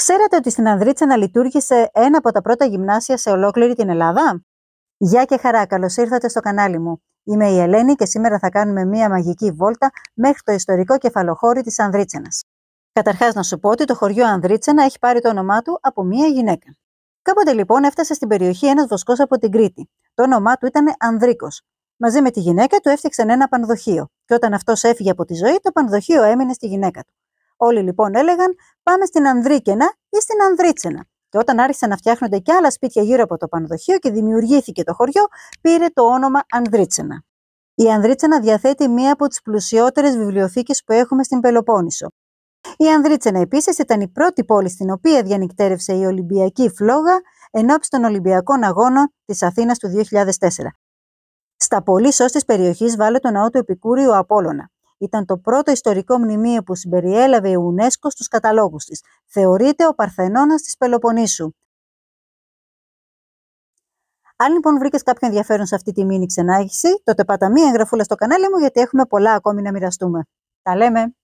Ξέρατε ότι στην Ανδρίτσα λειτουργήσε ένα από τα πρώτα γυμνάσια σε ολόκληρη την Ελλάδα. Γεια και χαρά, καλώς ήρθατε στο κανάλι μου. Είμαι η Ελένη και σήμερα θα κάνουμε μία μαγική βόλτα μέχρι το ιστορικό κεφαλοχώρι της Ανδρίτσενα. Καταρχάς, να σου πω ότι το χωριό Ανδρίτσενα έχει πάρει το όνομά του από μία γυναίκα. Κάποτε λοιπόν έφτασε στην περιοχή ένας βοσκός από την Κρήτη. Το όνομά του ήταν Ανδρίκος. Μαζί με τη γυναίκα του έφτιαξαν ένα πανδοχείο. Και όταν αυτός έφυγε από τη ζωή, το πανδοχείο έμεινε στη γυναίκα του. Όλοι λοιπόν έλεγαν πάμε στην Ανδρίκαινα ή στην Ανδρίτσενα. Και όταν άρχισαν να φτιάχνονται και άλλα σπίτια γύρω από το πανδοχείο και δημιουργήθηκε το χωριό, πήρε το όνομα Ανδρίτσενα. Η Ανδρίτσενα διαθέτει μία από τις πλουσιότερες βιβλιοθήκες που έχουμε στην ανδριτσενα και οταν αρχισαν να φτιαχνονται και αλλα σπιτια γυρω απο το πανοδοχειο και δημιουργηθηκε το χωριο πηρε το ονομα ανδριτσενα Η Ανδρίτσενα επίσης απο τι η βιβλιοθηκε που πόλη στην οποία διανυκτέρευσε η ανδριτσενα επιση ηταν η πρωτη πολη φλόγα εν των Ολυμπιακών Αγώνων της Αθήνας του 2004. Στα πολύ σωστή περιοχής βάλε τον ναό του Επικούριου Απόλωνα. Ήταν το πρώτο ιστορικό μνημείο που συμπεριέλαβε η UNESCO στους καταλόγους της. Θεωρείται ο Παρθενώνας της Πελοποννήσου. Αν λοιπόν βρήκες κάποιο ενδιαφέρον σε αυτή τη μήνυ ξενάγηση, τότε πάτα μία εγγραφούλα στο κανάλι μου γιατί έχουμε πολλά ακόμη να μοιραστούμε. Τα λέμε!